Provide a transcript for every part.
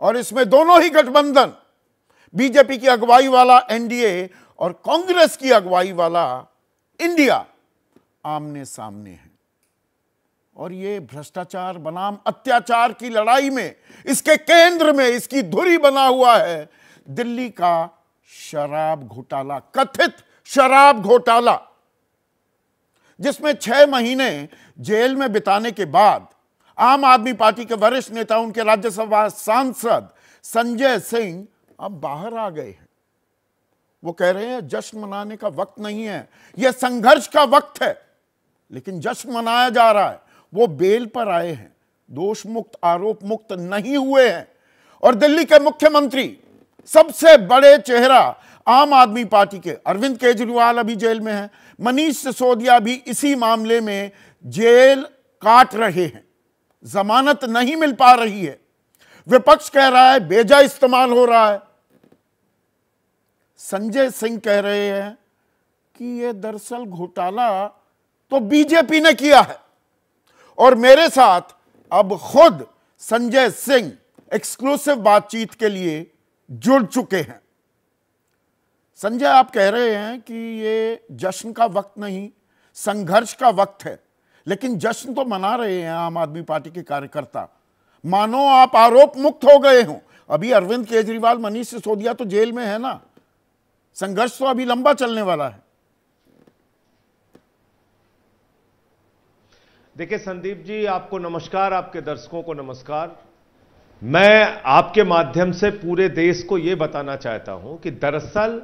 और इसमें दोनों ही गठबंधन बीजेपी की अगुवाई वाला एनडीए और कांग्रेस की अगुवाई वाला इंडिया आमने सामने है और ये भ्रष्टाचार बनाम अत्याचार की लड़ाई में इसके केंद्र में इसकी धुरी बना हुआ है दिल्ली का शराब घोटाला कथित शराब घोटाला जिसमें छह महीने जेल में बिताने के बाद आम आदमी पार्टी के वरिष्ठ नेता उनके राज्यसभा सांसद संजय सिंह अब बाहर आ गए हैं वो कह रहे हैं जश्न मनाने का वक्त नहीं है यह संघर्ष का वक्त है लेकिन जश्न मनाया जा रहा है वो बेल पर आए हैं दोष मुक्त आरोप मुक्त नहीं हुए हैं और दिल्ली के मुख्यमंत्री सबसे बड़े चेहरा आम आदमी पार्टी के अरविंद केजरीवाल अभी जेल में हैं मनीष सिसोदिया भी इसी मामले में जेल काट रहे हैं जमानत नहीं मिल पा रही है विपक्ष कह रहा है बेजा इस्तेमाल हो रहा है संजय सिंह कह रहे हैं कि यह दरअसल घोटाला तो बीजेपी ने किया है और मेरे साथ अब खुद संजय सिंह एक्सक्लूसिव बातचीत के लिए जुड़ चुके हैं संजय आप कह रहे हैं कि ये जश्न का वक्त नहीं संघर्ष का वक्त है लेकिन जश्न तो मना रहे हैं आम आदमी पार्टी के कार्यकर्ता मानो आप आरोप मुक्त हो गए हो अभी अरविंद केजरीवाल मनीष सिसोदिया तो जेल में है ना संघर्ष तो अभी लंबा चलने वाला है देखिए संदीप जी आपको नमस्कार आपके दर्शकों को नमस्कार मैं आपके माध्यम से पूरे देश को यह बताना चाहता हूं कि दरअसल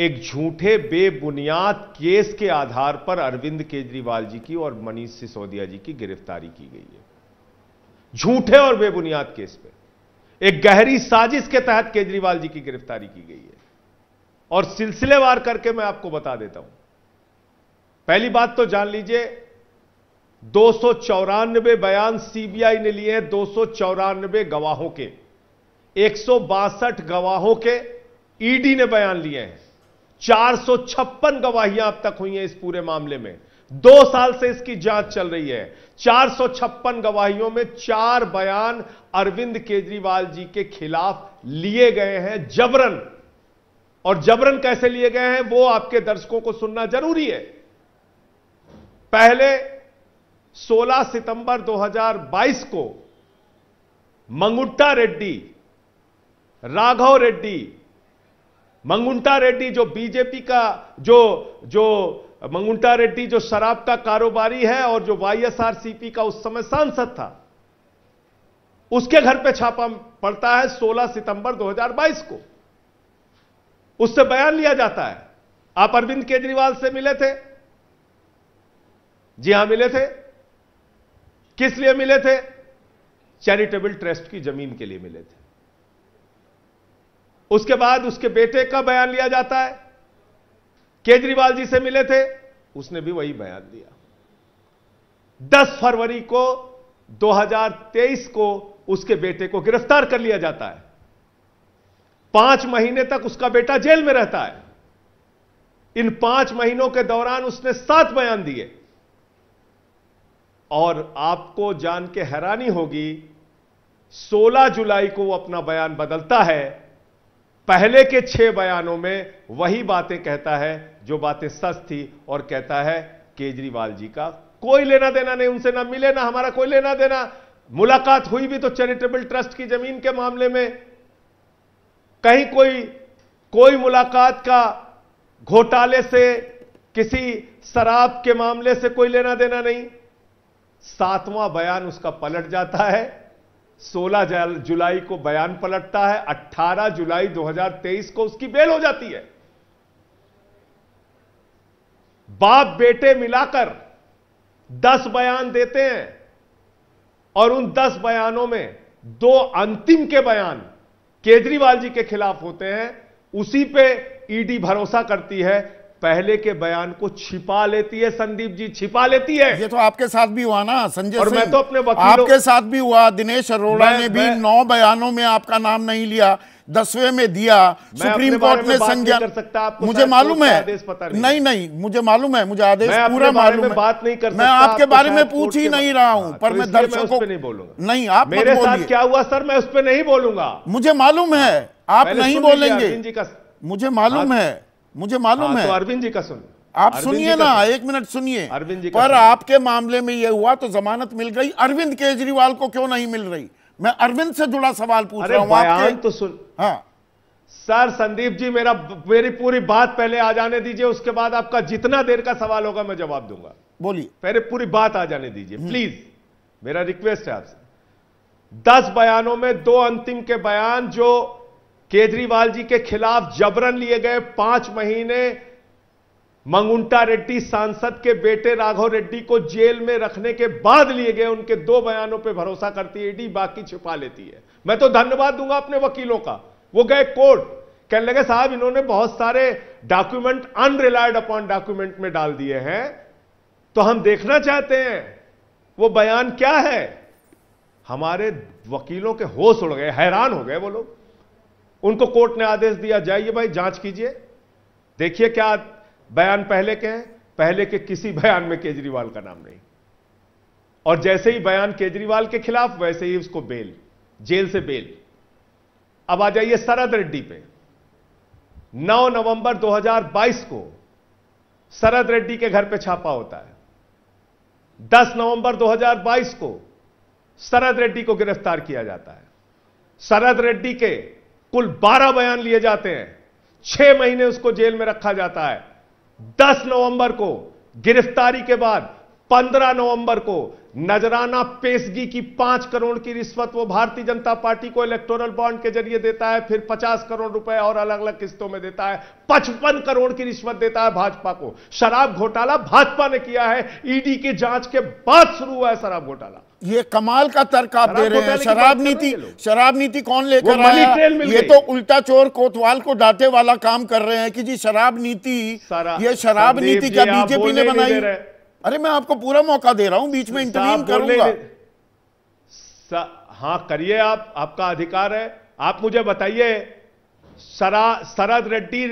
एक झूठे बेबुनियाद केस के आधार पर अरविंद केजरीवाल जी की और मनीष सिसोदिया जी की गिरफ्तारी की गई है झूठे और बेबुनियाद केस पे एक गहरी साजिश के तहत केजरीवाल जी की गिरफ्तारी की गई है और सिलसिलेवार करके मैं आपको बता देता हूं पहली बात तो जान लीजिए दो बयान सीबीआई ने लिए हैं दो गवाहों के एक गवाहों के ईडी ने बयान लिए हैं चार सौ छप्पन गवाहियां अब तक हुई हैं इस पूरे मामले में दो साल से इसकी जांच चल रही है चार सौ छप्पन गवाहियों में चार बयान अरविंद केजरीवाल जी के खिलाफ लिए गए हैं जबरन और जबरन कैसे लिए गए हैं वो आपके दर्शकों को सुनना जरूरी है पहले 16 सितंबर 2022 को मंगुट्टा रेड्डी राघव रेड्डी मंगुंटा रेड्डी जो बीजेपी का जो जो मंगुंटा रेड्डी जो शराब का कारोबारी है और जो वाईएसआरसीपी का उस समय सांसद था उसके घर पे छापा पड़ता है 16 सितंबर 2022 को उससे बयान लिया जाता है आप अरविंद केजरीवाल से मिले थे जी हां मिले थे किस लिए मिले थे चैरिटेबल ट्रस्ट की जमीन के लिए मिले थे उसके बाद उसके बेटे का बयान लिया जाता है केजरीवाल जी से मिले थे उसने भी वही बयान दिया 10 फरवरी को 2023 को उसके बेटे को गिरफ्तार कर लिया जाता है पांच महीने तक उसका बेटा जेल में रहता है इन पांच महीनों के दौरान उसने सात बयान दिए और आपको जान के हैरानी होगी 16 जुलाई को वो अपना बयान बदलता है पहले के छह बयानों में वही बातें कहता है जो बातें सच थी और कहता है केजरीवाल जी का कोई लेना देना नहीं उनसे ना मिले ना हमारा कोई लेना देना मुलाकात हुई भी तो चैरिटेबल ट्रस्ट की जमीन के मामले में कहीं कोई कोई मुलाकात का घोटाले से किसी शराब के मामले से कोई लेना देना नहीं सातवां बयान उसका पलट जाता है 16 जुलाई को बयान पलटता है 18 जुलाई 2023 को उसकी बेल हो जाती है बाप बेटे मिलाकर 10 बयान देते हैं और उन 10 बयानों में दो अंतिम के बयान केजरीवाल जी के खिलाफ होते हैं उसी पे ईडी भरोसा करती है पहले के बयान को छिपा लेती है संदीप जी छिपा लेती है ये तो आपके साथ भी हुआ ना संजय और मैं तो अपने आपके साथ भी हुआ दिनेश अरोड़ा ने भी नौ बयानों में आपका नाम नहीं लिया दसवें में दिया सुप्रीम कोर्ट में संज्ञान कर सकता आपको मुझे मालूम है आदेश पता नहीं।, नहीं नहीं मुझे मालूम है मुझे आदेश पूरा मालूम है बात नहीं कर मैं आपके बारे में पूछ ही नहीं रहा हूँ हाँ, पर तो मैं दर्शकों नहीं बोलूंगा नहीं आप मेरे साथ क्या हुआ सर मैं उस पर नहीं बोलूंगा मुझे मालूम है आप नहीं बोलेंगे मुझे मालूम हाँ। है मुझे मालूम हाँ, तो है तो अरविंद जी का सुन आप सुनिए ना एक मिनट सुनिए अरविंद जी पर आपके मामले में यह हुआ तो जमानत मिल गई अरविंद केजरीवाल को क्यों नहीं मिल रही मैं अरविंद से जुड़ा सवाल पूछ रहा हूं आपके तो सुन हाँ सर संदीप जी मेरा मेरी पूरी बात पहले आ जाने दीजिए उसके बाद आपका जितना देर का सवाल होगा मैं जवाब दूंगा बोलिए पहले पूरी बात आ जाने दीजिए हम्म। प्लीज मेरा रिक्वेस्ट है आपसे दस बयानों में दो अंतिम के बयान जो केजरीवाल जी के खिलाफ जबरन लिए गए पांच महीने मंगुंटा रेड्डी सांसद के बेटे राघव रेड्डी को जेल में रखने के बाद लिए गए उनके दो बयानों पर भरोसा करती है ईडी बाकी छिपा लेती है मैं तो धन्यवाद दूंगा अपने वकीलों का वो गए कोर्ट कहने लगे साहब इन्होंने बहुत सारे डॉक्यूमेंट अनरिलायड अपॉन डॉक्यूमेंट में डाल दिए हैं तो हम देखना चाहते हैं वो बयान क्या है हमारे वकीलों के होश उड़ गए हैरान हो गए वो लोग उनको कोर्ट ने आदेश दिया जाइए भाई जांच कीजिए देखिए क्या बयान पहले के हैं पहले के किसी बयान में केजरीवाल का नाम नहीं और जैसे ही बयान केजरीवाल के खिलाफ वैसे ही उसको बेल जेल से बेल अब आ जाइए शरद रेड्डी पे 9 नवंबर 2022 को शरद रेड्डी के घर पे छापा होता है 10 नवंबर 2022 को शरद रेड्डी को गिरफ्तार किया जाता है शरद रेड्डी के कुल 12 बयान लिए जाते हैं छह महीने उसको जेल में रखा जाता है 10 नवंबर को गिरफ्तारी के बाद 15 नवंबर को नजराना पेशगी की पांच करोड़ की रिश्वत वो भारतीय जनता पार्टी को इलेक्टोरल बॉन्ड के जरिए देता है फिर 50 करोड़ रुपए और अलग अलग किस्तों में देता है 55 करोड़ की रिश्वत देता है भाजपा को शराब घोटाला भाजपा ने किया है ईडी के जांच के बाद शुरू हुआ है शराब घोटाला ये कमाल का तर्क आप दे रहे हैं शराब नीति शराब नीति कौन लेकर आया ये तो उल्टा चोर कोतवाल को डांटे वाला काम कर रहे हैं कि जी शराब नीति ये शराब नीति क्या बीजेपी ने बनाई अरे मैं आपको पूरा मौका दे रहा हूं बीच में इंटरव्यू करूंगा हाँ करिए आप आपका अधिकार है आप मुझे बताइए सरा शरद रेड्डी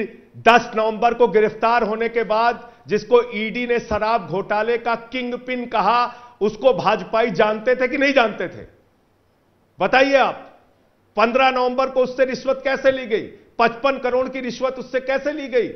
10 नवंबर को गिरफ्तार होने के बाद जिसको ईडी ने शराब घोटाले का किंग पिन कहा उसको भाजपाई जानते थे कि नहीं जानते थे बताइए आप 15 नवंबर को उससे रिश्वत कैसे ली गई 55 करोड़ की रिश्वत उससे कैसे ली गई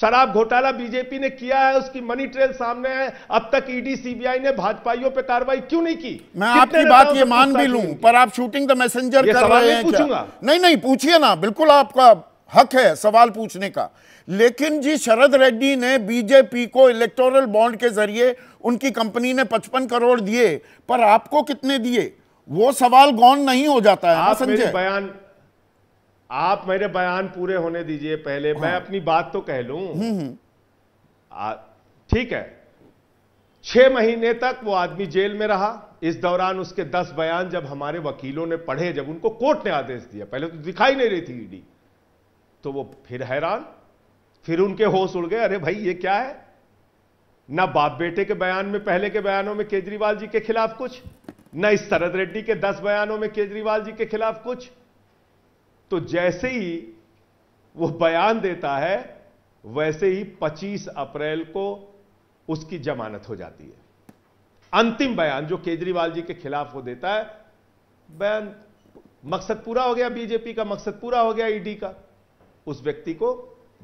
शराब घोटाला बीजेपी ने किया है उसकी मनी ट्रेल सामने है अब तक ईडी e सीबीआई ने भाजपाइयों पे कार्रवाई क्यों नहीं की मैं आपकी बात ये मान भी लूं पर आप शूटिंग द मैसेजर कर रहे हैं पूछूंगा नहीं नहीं पूछिए ना बिल्कुल आपका हक है सवाल पूछने का लेकिन जी शरद रेड्डी ने बीजेपी को इलेक्टोरल बॉन्ड के जरिए उनकी कंपनी ने 55 करोड़ दिए पर आपको कितने दिए वो सवाल गौन नहीं हो जाता है आप मेरे बयान आप मेरे बयान पूरे होने दीजिए पहले हाँ। मैं अपनी बात तो कह लू हम्म, हम्म। ठीक है छह महीने तक वो आदमी जेल में रहा इस दौरान उसके दस बयान जब हमारे वकीलों ने पढ़े जब उनको कोर्ट ने आदेश दिया पहले तो दिखाई नहीं रही थी ईडी तो वो फिर हैरान फिर उनके होश उड़ गए अरे भाई ये क्या है ना बाप बेटे के बयान में पहले के बयानों में केजरीवाल जी के खिलाफ कुछ ना इस शरद रेड्डी के दस बयानों में केजरीवाल जी के खिलाफ कुछ तो जैसे ही वो बयान देता है वैसे ही 25 अप्रैल को उसकी जमानत हो जाती है अंतिम बयान जो केजरीवाल जी के खिलाफ वो देता है बयान मकसद पूरा हो गया बीजेपी का मकसद पूरा हो गया ईडी का उस व्यक्ति को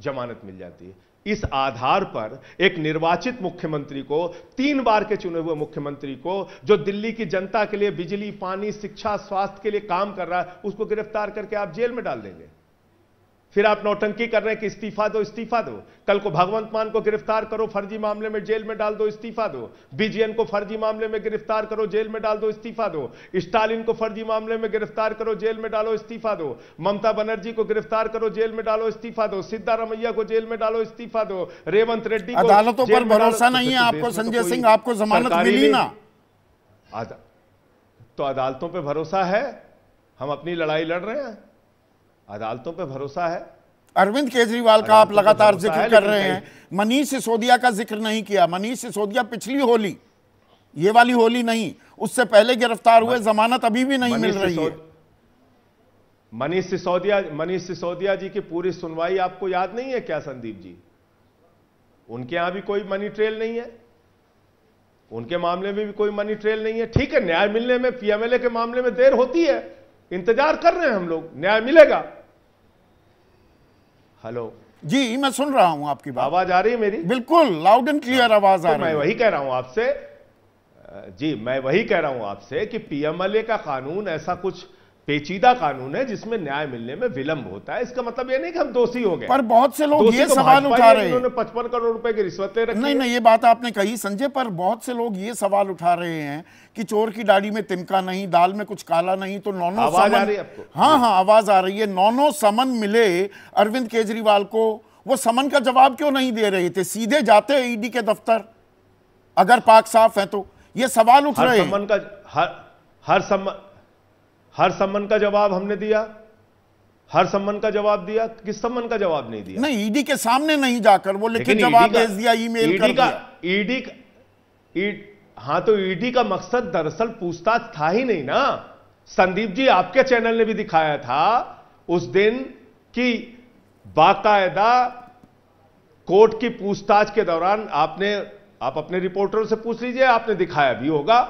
जमानत मिल जाती है इस आधार पर एक निर्वाचित मुख्यमंत्री को तीन बार के चुने हुए मुख्यमंत्री को जो दिल्ली की जनता के लिए बिजली पानी शिक्षा स्वास्थ्य के लिए काम कर रहा है उसको गिरफ्तार करके आप जेल में डाल देंगे फिर आप नौटंकी कर रहे हैं कि इस्तीफा दो इस्तीफा दो कल को भगवंत मान को गिरफ्तार करो फर्जी मामले में जेल में डाल दो इस्तीफा दो बीजेन को फर्जी मामले में गिरफ्तार करो जेल में डाल दो इस्तीफा दो स्टालिन को फर्जी मामले में गिरफ्तार करो जेल में डालो इस्तीफा दो ममता बनर्जी को गिरफ्तार करो जेल में डालो इस्तीफा दो सिद्धारमैया को जेल में डालो इस्तीफा दो रेवंत रेड्डी अदालतों पर भरोसा नहीं है आपको तो संजय सिंह आपको जमानत मिली ना तो अदालतों पर भरोसा है हम अपनी लड़ाई लड़ रहे हैं अदालतों पर भरोसा है अरविंद केजरीवाल का आप लगातार जिक्र कर रहे हैं मनीष सिसोदिया का जिक्र नहीं किया मनीष सिसोदिया पिछली होली ये वाली होली नहीं उससे पहले गिरफ्तार हुए जमानत अभी भी नहीं मिल रही है मनीष सिसोदिया मनीष सिसोदिया जी की पूरी सुनवाई आपको याद नहीं है क्या संदीप जी उनके यहां भी कोई मनी ट्रेल नहीं है उनके मामले में भी कोई मनी ट्रेल नहीं है ठीक है न्याय मिलने में पीएमएलए के मामले में देर होती है इंतजार कर रहे हैं हम लोग न्याय मिलेगा हेलो जी मैं सुन रहा हूं आपकी बात आवाज आ रही है मेरी बिल्कुल लाउड एंड क्लियर आवाज आ तो रही है मैं वही कह रहा हूं आपसे जी मैं वही कह रहा हूं आपसे कि पीएमएलए का कानून ऐसा कुछ पेचीदा कानून है जिसमें न्याय मिलने में विलंब होता है इसका मतलब यह नहीं कि हम दोषी हो गए पर बहुत से लोग ये तो सवाल उठा रहे हैं पचपन करोड़ रुपए की ले रखी नहीं नहीं ये बात आपने कही संजय पर बहुत से लोग ये सवाल उठा रहे हैं कि चोर की दाढ़ी में तिनका नहीं दाल में कुछ काला नहीं तो नौनो आवाज आ रही है हाँ हाँ आवाज आ रही है नौनो समन मिले अरविंद केजरीवाल को वो समन का जवाब क्यों नहीं दे रहे थे सीधे जाते ईडी के दफ्तर अगर पाक साफ है तो ये सवाल उठ रहे हैं समन का हर हर समन हर सम्मन का जवाब हमने दिया हर सम्मन का जवाब दिया किस सम्मन का जवाब नहीं दिया नहीं ईडी e के सामने नहीं जाकर वो लेकिन e जवाब भेज दिया ईमेल ईडी e का ईडी हाँ तो ईडी का मकसद दरअसल पूछताछ था ही नहीं ना संदीप जी आपके चैनल ने भी दिखाया था उस दिन कि बाकायदा कोर्ट की पूछताछ के दौरान आपने आप अपने रिपोर्टरों से पूछ लीजिए आपने दिखाया भी होगा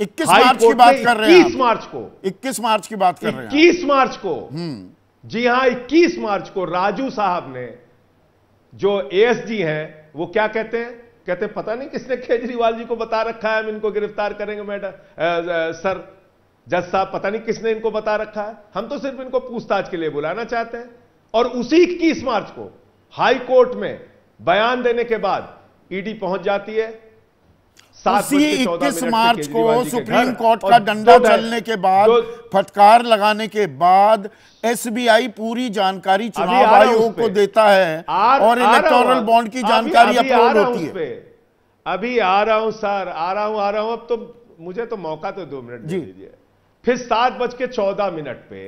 इक्कीस मार्च की बात कर रहे हैं इक्कीस मार्च को 21 मार्च की बात कर रहे हैं 21 मार्च को जी हां इक्कीस मार्च को राजू साहब ने जो एएसडी हैं वो क्या कहते हैं कहते हैं पता नहीं किसने केजरीवाल जी को बता रखा है हम इनको गिरफ्तार करेंगे मैडम सर जज साहब पता नहीं किसने इनको बता रखा है हम तो सिर्फ इनको पूछताछ के लिए बुलाना चाहते हैं और उसी इक्कीस मार्च को हाईकोर्ट में बयान देने के बाद ईडी पहुंच जाती है उसी इक्कीस मार्च को सुप्रीम कोर्ट का डंडा चलने के बाद फटकार लगाने के बाद एसबीआई पूरी जानकारी चुनाव आयोग को देता है आर, और इलेक्टोरल बॉन्ड की जानकारी अपलोड होती है अभी आ रहा हूं सर आ रहा हूं आ रहा हूं अब तो मुझे तो मौका तो दो मिनट दीजिए फिर सात बज के चौदह मिनट पे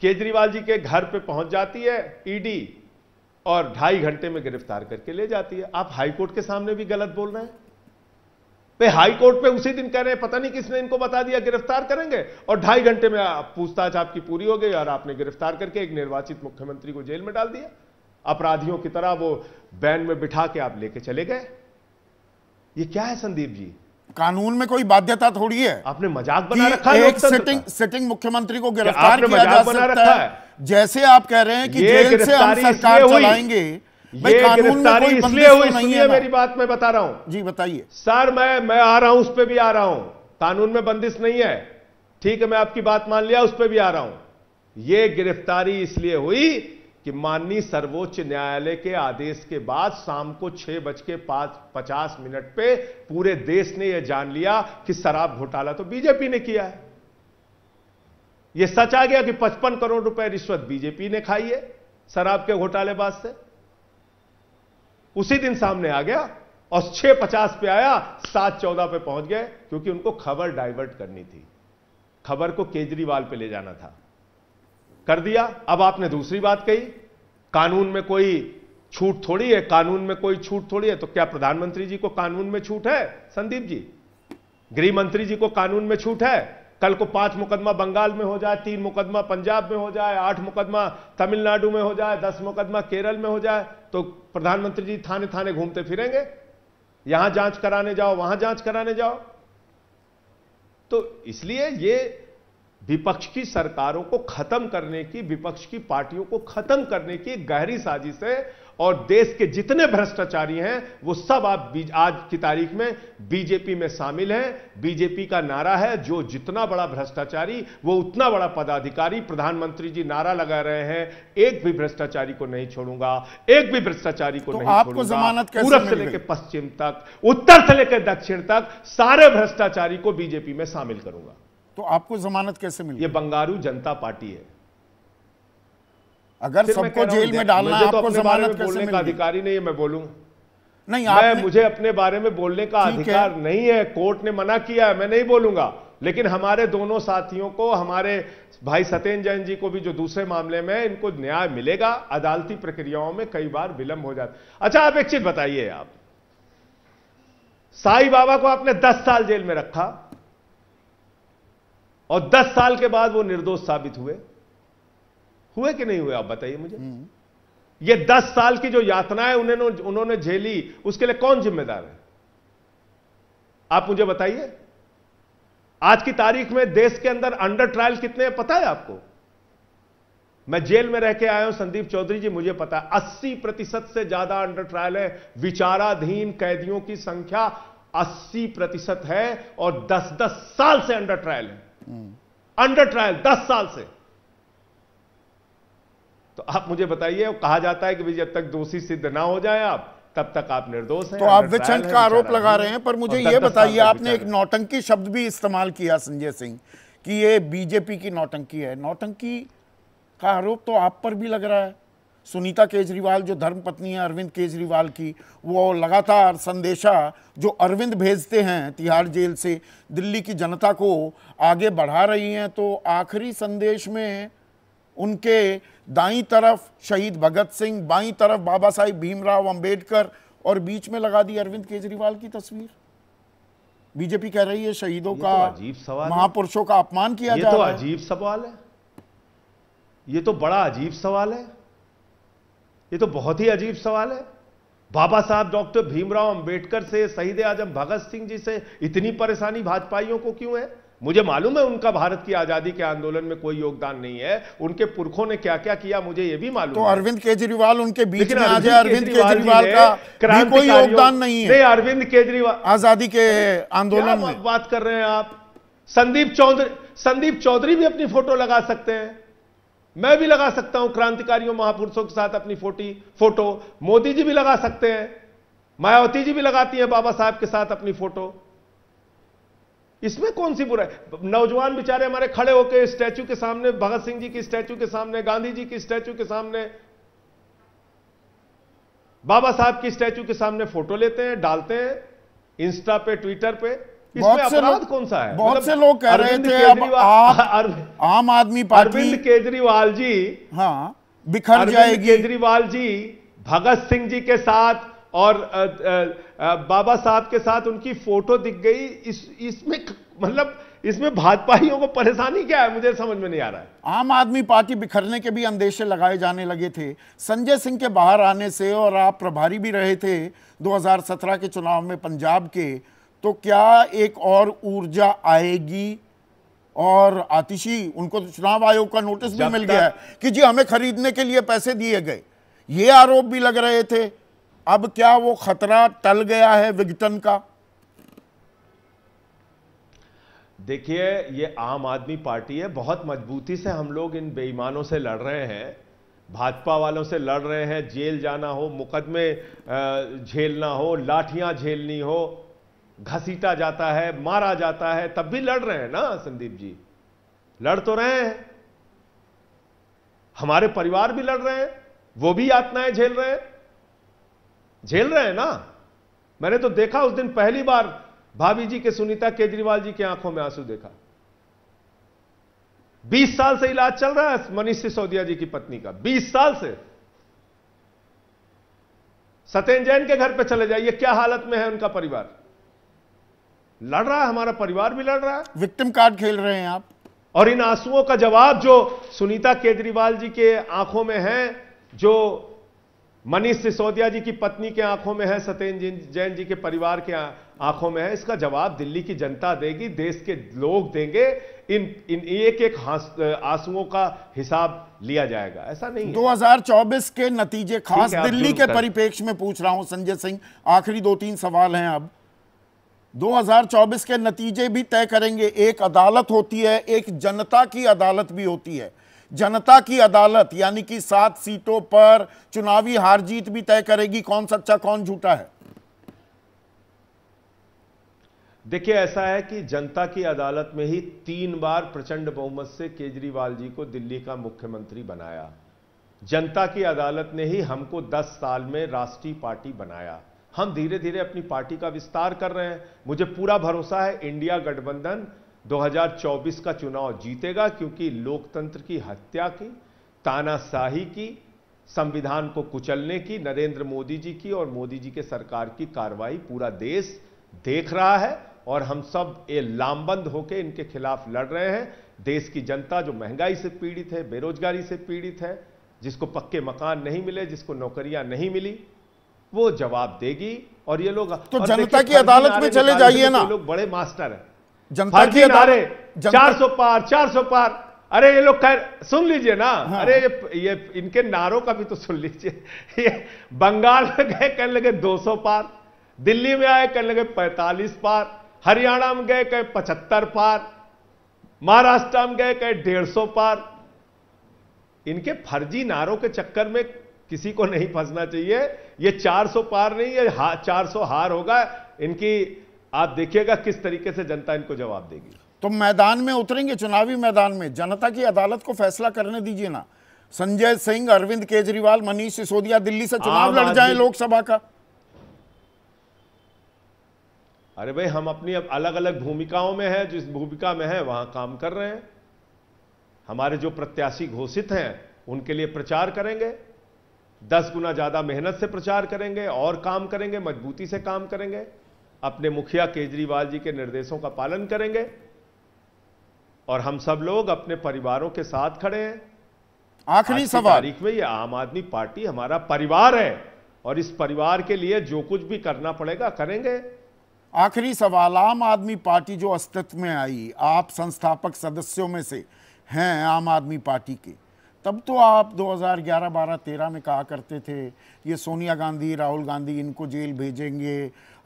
केजरीवाल जी के घर पे पहुंच जाती है ईडी e और ढाई घंटे में गिरफ्तार करके ले जाती है आप हाईकोर्ट के सामने भी गलत बोल रहे हैं पे हाई कोर्ट पे उसी दिन कह रहे हैं पता नहीं किसने इनको बता दिया गिरफ्तार करेंगे और ढाई घंटे में पूछताछ आपकी पूरी हो गई और आपने गिरफ्तार करके एक निर्वाचित मुख्यमंत्री को जेल में डाल दिया अपराधियों की तरह वो बैन में बिठा के आप लेके चले गए ये क्या है संदीप जी कानून में कोई बाध्यता थोड़ी है आपने मजाक बना रखा है एक सिटिंग सिटिंग मुख्यमंत्री को गिरफ्तार किया जा सकता है जैसे आप कह रहे हैं कि जेल से हम सरकार चलाएंगे ये गिरफ्तारी इसलिए हुई इसलिए मेरी बात मैं बता रहा हूं जी बताइए सर मैं मैं आ रहा हूं उस पर भी आ रहा हूं कानून में बंदिश नहीं है ठीक है मैं आपकी बात मान लिया उस पर भी आ रहा हूं यह गिरफ्तारी इसलिए हुई कि माननीय सर्वोच्च न्यायालय के आदेश के बाद शाम को छह बज के पांच पचास मिनट पे पूरे देश ने यह जान लिया कि शराब घोटाला तो बीजेपी ने किया है यह सच आ गया कि पचपन करोड़ रुपए रिश्वत बीजेपी ने खाई है शराब के घोटाले बाद से उसी दिन सामने आ गया और छह पचास पे आया सात चौदह पे पहुंच गए क्योंकि उनको खबर डाइवर्ट करनी थी खबर को केजरीवाल पे ले जाना था कर दिया अब आपने दूसरी बात कही कानून में कोई छूट थोड़ी है कानून में कोई छूट थोड़ी है तो क्या प्रधानमंत्री जी को कानून में छूट है संदीप जी गृह मंत्री जी को कानून में छूट है कल को पांच मुकदमा बंगाल में हो जाए तीन मुकदमा पंजाब में हो जाए आठ मुकदमा तमिलनाडु में हो जाए दस मुकदमा केरल में हो जाए तो प्रधानमंत्री जी थाने थाने घूमते फिरेंगे यहां जांच कराने जाओ वहां जांच कराने जाओ तो इसलिए ये विपक्ष की सरकारों को खत्म करने की विपक्ष की पार्टियों को खत्म करने की गहरी साजिश है और देश के जितने भ्रष्टाचारी हैं वो सब आप आज की तारीख में बीजेपी में शामिल हैं बीजेपी का नारा है जो जितना बड़ा भ्रष्टाचारी वो उतना बड़ा पदाधिकारी प्रधानमंत्री जी नारा लगा रहे हैं एक भी भ्रष्टाचारी को नहीं छोड़ूंगा एक भी भ्रष्टाचारी को तो नहीं आपको जमानत पूर्व से लेकर पश्चिम तक उत्तर से लेकर दक्षिण तक सारे भ्रष्टाचारी को बीजेपी में शामिल करूंगा तो आपको जमानत कैसे मिली ये बंगारू जनता पार्टी है अगर सबको जेल में डालना है तो आपको जमानत बोलने का अधिकारी नहीं है मैं बोलूँ नहीं मैं मुझे अपने बारे में बोलने का अधिकार नहीं है कोर्ट ने मना किया है मैं नहीं बोलूंगा लेकिन हमारे दोनों साथियों को हमारे भाई सत्यन जैन जी को भी जो दूसरे मामले में इनको न्याय मिलेगा अदालती प्रक्रियाओं में कई बार विलंब हो जाता अच्छा आप एक चीज बताइए आप साई बाबा को आपने 10 साल जेल में रखा और 10 साल के बाद वो निर्दोष साबित हुए हुए कि नहीं हुए आप बताइए मुझे हम्म। ये दस साल की जो यातनाएं उन्होंने उन्होंने झेली उसके लिए कौन जिम्मेदार है आप मुझे बताइए आज की तारीख में देश के अंदर अंडर ट्रायल कितने हैं पता है आपको मैं जेल में रह के आया हूं संदीप चौधरी जी मुझे पता है अस्सी प्रतिशत से ज्यादा अंडर ट्रायल है विचाराधीन कैदियों की संख्या अस्सी प्रतिशत है और दस दस साल से अंडर ट्रायल है हम्म। अंडर ट्रायल दस साल से तो आप मुझे बताइए कहा जाता है कि भाई जब तक दोषी सिद्ध ना हो जाए आप तब तक आप निर्दोष हैं तो आप विचंड का आरोप लगा रहे हैं पर मुझे ये बताइए आपने एक नौटंकी शब्द भी इस्तेमाल किया संजय सिंह कि ये बीजेपी की नौटंकी है नौटंकी का आरोप तो आप पर भी लग रहा है सुनीता केजरीवाल जो धर्म पत्नी है अरविंद केजरीवाल की वो लगातार संदेशा जो अरविंद भेजते हैं तिहाड़ जेल से दिल्ली की जनता को आगे बढ़ा रही हैं तो आखिरी संदेश में उनके दाई तरफ शहीद भगत सिंह बाई तरफ बाबा साहेब भीमराव अंबेडकर और बीच में लगा दी अरविंद केजरीवाल की तस्वीर बीजेपी कह रही है शहीदों का तो अजीब सवाल महापुरुषों का अपमान किया जा तो रहा है अजीब सवाल है ये तो बड़ा अजीब सवाल है ये तो बहुत ही अजीब सवाल है बाबा साहब डॉक्टर भीमराव अंबेडकर से शहीद आजम भगत सिंह जी से इतनी परेशानी भाजपाइयों को क्यों है मुझे मालूम है उनका भारत की आजादी के आंदोलन में कोई योगदान नहीं है उनके पुरखों ने क्या क्या किया मुझे ये भी मालूम तो अरविंद केजरीवाल उनके बीच में आ जाए अरविंद केजरीवाल का भी कोई योगदान नहीं है अरविंद केजरीवाल आजादी के आंदोलन में बात कर रहे हैं आप संदीप चौधरी संदीप चौधरी भी अपनी फोटो लगा सकते हैं मैं भी लगा सकता हूं क्रांतिकारियों महापुरुषों के साथ अपनी फोटी फोटो मोदी जी भी लगा सकते हैं मायावती जी भी लगाती हैं बाबा साहब के साथ अपनी फोटो इसमें कौन सी बुराई नौजवान बेचारे हमारे खड़े होकर स्टैचू के सामने भगत सिंह जी की स्टैचू के सामने गांधी जी की स्टैचू के सामने बाबा साहब की स्टैचू के सामने फोटो लेते हैं डालते हैं इंस्टा पे ट्विटर पे इसमें अपराध कौन सा है बहुत मतलब से लोग कह रहे थे अब आप, आम आदमी पार्टी अरविंद केजरीवाल जी हाँ बिखर जाएगी केजरीवाल जी भगत सिंह जी के साथ और बाबा साहब के साथ उनकी फोटो दिख गई इस इसमें मतलब इसमें भाजपाइयों को परेशानी क्या है मुझे समझ में नहीं आ रहा है आम आदमी पार्टी बिखरने के भी अंदेशे लगाए जाने लगे थे संजय सिंह के बाहर आने से और आप प्रभारी भी रहे थे 2017 के चुनाव में पंजाब के तो क्या एक और ऊर्जा आएगी और आतिशी उनको तो चुनाव आयोग का नोटिस भी मिल गया है कि जी हमें खरीदने के लिए पैसे दिए गए ये आरोप भी लग रहे थे अब क्या वो खतरा टल गया है विघटन का देखिए ये आम आदमी पार्टी है बहुत मजबूती से हम लोग इन बेईमानों से लड़ रहे हैं भाजपा वालों से लड़ रहे हैं जेल जाना हो मुकदमे झेलना हो लाठियां झेलनी हो घसीटा जाता है मारा जाता है तब भी लड़ रहे हैं ना संदीप जी लड़ तो रहे हैं हमारे परिवार भी लड़ रहे हैं वो भी यातनाएं झेल रहे हैं झेल रहे हैं ना मैंने तो देखा उस दिन पहली बार भाभी जी के सुनीता केजरीवाल जी की के आंखों में आंसू देखा 20 साल से इलाज चल रहा है मनीष सिसोदिया जी की पत्नी का 20 साल से सत्यन जैन के घर पे चले जाइए क्या हालत में है उनका परिवार लड़ रहा है हमारा परिवार भी लड़ रहा है विक्टिम कार्ड खेल रहे हैं आप और इन आंसुओं का जवाब जो सुनीता केजरीवाल जी के आंखों में है जो मनीष सिसोदिया जी की पत्नी के आंखों में है सत्येंद्र जैन जी के परिवार के आंखों में है इसका जवाब दिल्ली की जनता देगी देश के लोग देंगे इन इन एक एक आंसुओं का हिसाब लिया जाएगा ऐसा नहीं 2024 के नतीजे खास दिल्ली के परिपेक्ष में पूछ रहा हूं संजय सिंह आखिरी दो तीन सवाल हैं अब 2024 के नतीजे भी तय करेंगे एक अदालत होती है एक जनता की अदालत भी होती है जनता की अदालत यानी कि सात सीटों पर चुनावी हार जीत भी तय करेगी कौन सच्चा कौन झूठा है देखिए ऐसा है कि जनता की अदालत में ही तीन बार प्रचंड बहुमत से केजरीवाल जी को दिल्ली का मुख्यमंत्री बनाया जनता की अदालत ने ही हमको 10 साल में राष्ट्रीय पार्टी बनाया हम धीरे धीरे अपनी पार्टी का विस्तार कर रहे हैं मुझे पूरा भरोसा है इंडिया गठबंधन 2024 का चुनाव जीतेगा क्योंकि लोकतंत्र की हत्या की तानाशाही की संविधान को कुचलने की नरेंद्र मोदी जी की और मोदी जी के सरकार की कार्रवाई पूरा देश देख रहा है और हम सब ये लामबंद होकर इनके खिलाफ लड़ रहे हैं देश की जनता जो महंगाई से पीड़ित है बेरोजगारी से पीड़ित है जिसको पक्के मकान नहीं मिले जिसको नौकरियां नहीं मिली वो जवाब देगी और ये लोग तो जनता की अदालत में चले जाइए तो ना लोग बड़े मास्टर हैं जनता की नारे चार सौ पार चार सौ पार अरे ये लोग खैर सुन लीजिए ना हाँ। अरे ये ये इनके नारों का भी तो सुन लीजिए ये बंगाल में गए कहने लगे 200 पार दिल्ली में आए कहने लगे 45 पार हरियाणा में गए कहे पचहत्तर पार महाराष्ट्र में गए कहे डेढ़ सौ पार इनके फर्जी नारों के चक्कर में किसी को नहीं फंसना चाहिए ये 400 पार नहीं है चार सौ हार होगा इनकी आप देखिएगा किस तरीके से जनता इनको जवाब देगी तो मैदान में उतरेंगे चुनावी मैदान में जनता की अदालत को फैसला करने दीजिए ना संजय सिंह अरविंद केजरीवाल मनीष सिसोदिया दिल्ली से चुनाव लड़ जाए लोकसभा का अरे भाई हम अपनी अब अलग अलग भूमिकाओं में हैं जिस भूमिका में है वहां काम कर रहे हैं हमारे जो प्रत्याशी घोषित हैं उनके लिए प्रचार करेंगे दस गुना ज्यादा मेहनत से प्रचार करेंगे और काम करेंगे मजबूती से काम करेंगे अपने मुखिया केजरीवाल जी के निर्देशों का पालन करेंगे और हम सब लोग अपने परिवारों के साथ खड़े हैं आखिरी सवाल तारीख में ये आम आदमी पार्टी हमारा परिवार है और इस परिवार के लिए जो कुछ भी करना पड़ेगा करेंगे आखिरी सवाल आम आदमी पार्टी जो अस्तित्व में आई आप संस्थापक सदस्यों में से हैं आम आदमी पार्टी के तब तो आप 2011, 12, 13 में कहा करते थे ये सोनिया गांधी राहुल गांधी इनको जेल भेजेंगे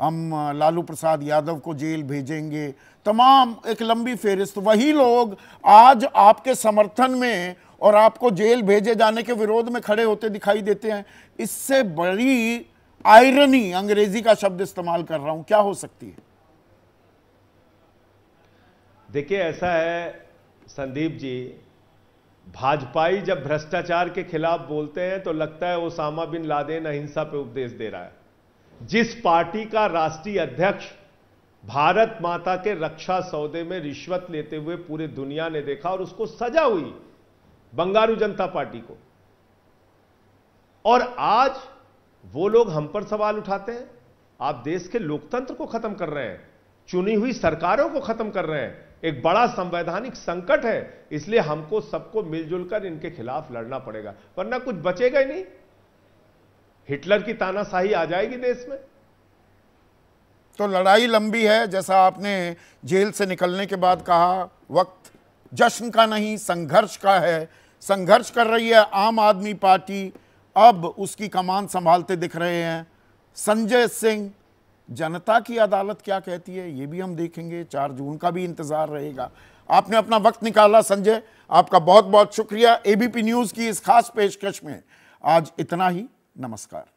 हम लालू प्रसाद यादव को जेल भेजेंगे तमाम एक लंबी फेरिस्त वही लोग आज आपके समर्थन में और आपको जेल भेजे जाने के विरोध में खड़े होते दिखाई देते हैं इससे बड़ी आयरनी अंग्रेजी का शब्द इस्तेमाल कर रहा हूं क्या हो सकती है देखिए ऐसा है संदीप जी भाजपाई जब भ्रष्टाचार के खिलाफ बोलते हैं तो लगता है वो सामा बिन लादेन अहिंसा पे उपदेश दे रहा है जिस पार्टी का राष्ट्रीय अध्यक्ष भारत माता के रक्षा सौदे में रिश्वत लेते हुए पूरे दुनिया ने देखा और उसको सजा हुई बंगारू जनता पार्टी को और आज वो लोग हम पर सवाल उठाते हैं आप देश के लोकतंत्र को खत्म कर रहे हैं चुनी हुई सरकारों को खत्म कर रहे हैं एक बड़ा संवैधानिक संकट है इसलिए हमको सबको मिलजुल कर इनके खिलाफ लड़ना पड़ेगा वरना कुछ बचेगा ही नहीं हिटलर की तानाशाही आ जाएगी देश में तो लड़ाई लंबी है जैसा आपने जेल से निकलने के बाद कहा वक्त जश्न का नहीं संघर्ष का है संघर्ष कर रही है आम आदमी पार्टी अब उसकी कमान संभालते दिख रहे हैं संजय सिंह जनता की अदालत क्या कहती है ये भी हम देखेंगे चार जून का भी इंतज़ार रहेगा आपने अपना वक्त निकाला संजय आपका बहुत बहुत शुक्रिया एबीपी न्यूज़ की इस खास पेशकश में आज इतना ही नमस्कार